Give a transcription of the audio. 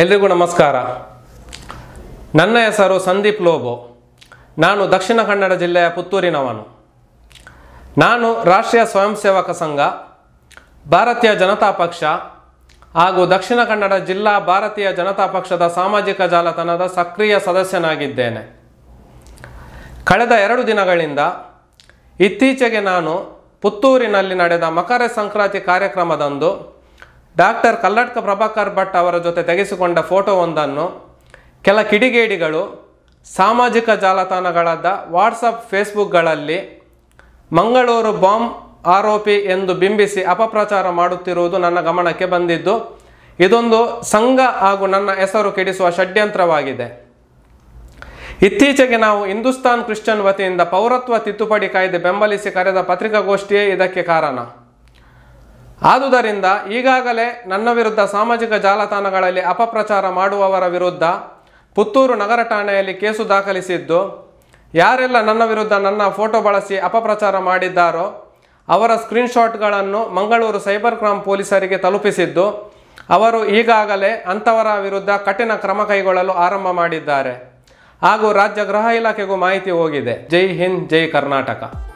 ಎಲ್ರಿಗೂ ನಮಸ್ಕಾರ ನನ್ನ ಹೆಸರು ಸಂದೀಪ್ ಲೋಬೋ ನಾನು ದಕ್ಷಿಣ ಕನ್ನಡ ಜಿಲ್ಲೆಯ ಪುತ್ತೂರಿನವನು ನಾನು ರಾಷ್ಟ್ರೀಯ ಸ್ವಯಂ ಸೇವಕ ಸಂಘ ಭಾರತೀಯ ಜನತಾ ಪಕ್ಷ ಹಾಗೂ ದಕ್ಷಿಣ ಕನ್ನಡ ಜಿಲ್ಲಾ ಭಾರತೀಯ ಜನತಾ ಪಕ್ಷದ ಸಾಮಾಜಿಕ ಜಾಲತಾಣದ ಸಕ್ರಿಯ ಸದಸ್ಯನಾಗಿದ್ದೇನೆ ಕಳೆದ ಎರಡು ದಿನಗಳಿಂದ ಇತ್ತೀಚೆಗೆ ನಾನು ಪುತ್ತೂರಿನಲ್ಲಿ ನಡೆದ ಮಕರ ಸಂಕ್ರಾಂತಿ ಕಾರ್ಯಕ್ರಮದಂದು ಡಾಕ್ಟರ್ ಕಲ್ಲಡ್ಕ ಪ್ರಭಾಕರ್ ಭಟ್ ಅವರ ಜೊತೆ ತೆಗೆಸಿಕೊಂಡ ಫೋಟೋ ಒಂದನ್ನು ಕೆಲ ಕಿಡಿಗೇಡಿಗಳು ಸಾಮಾಜಿಕ ಜಾಲತಾಣಗಳಾದ ವಾಟ್ಸಪ್ ಫೇಸ್ಬುಕ್ಗಳಲ್ಲಿ ಮಂಗಳೂರು ಬಾಂಬ್ ಆರೋಪಿ ಎಂದು ಬಿಂಬಿಸಿ ಅಪಪ್ರಚಾರ ಮಾಡುತ್ತಿರುವುದು ನನ್ನ ಗಮನಕ್ಕೆ ಬಂದಿದ್ದು ಇದೊಂದು ಸಂಘ ಹಾಗೂ ನನ್ನ ಹೆಸರು ಕೆಡಿಸುವ ಷಡ್ಯಂತ್ರವಾಗಿದೆ ಇತ್ತೀಚೆಗೆ ನಾವು ಹಿಂದೂಸ್ತಾನ್ ಕ್ರಿಶ್ಚಿಯನ್ ವತಿಯಿಂದ ಪೌರತ್ವ ತಿದ್ದುಪಡಿ ಕಾಯ್ದೆ ಬೆಂಬಲಿಸಿ ಕರೆದ ಪತ್ರಿಕಾಗೋಷ್ಠಿಯೇ ಇದಕ್ಕೆ ಕಾರಣ ಆದುದರಿಂದ ಈಗಾಗಲೇ ನನ್ನ ವಿರುದ್ಧ ಸಾಮಾಜಿಕ ಜಾಲತಾಣಗಳಲ್ಲಿ ಅಪಪ್ರಚಾರ ಮಾಡುವವರ ವಿರುದ್ಧ ಪುತ್ತೂರು ನಗರ ಠಾಣೆಯಲ್ಲಿ ಕೇಸು ದಾಖಲಿಸಿದ್ದು ಯಾರೆಲ್ಲ ನನ್ನ ವಿರುದ್ಧ ನನ್ನ ಫೋಟೋ ಬಳಸಿ ಅಪಪ್ರಚಾರ ಮಾಡಿದ್ದಾರೋ ಅವರ ಸ್ಕ್ರೀನ್ಶಾಟ್ಗಳನ್ನು ಮಂಗಳೂರು ಸೈಬರ್ ಕ್ರೈಮ್ ಪೊಲೀಸರಿಗೆ ತಲುಪಿಸಿದ್ದು ಅವರು ಈಗಾಗಲೇ ಅಂಥವರ ವಿರುದ್ಧ ಕಠಿಣ ಕ್ರಮ ಕೈಗೊಳ್ಳಲು ಆರಂಭ ಮಾಡಿದ್ದಾರೆ ಹಾಗೂ ರಾಜ್ಯ ಗೃಹ ಇಲಾಖೆಗೂ ಮಾಹಿತಿ ಹೋಗಿದೆ ಜೈ ಹಿಂದ್ ಜೈ ಕರ್ನಾಟಕ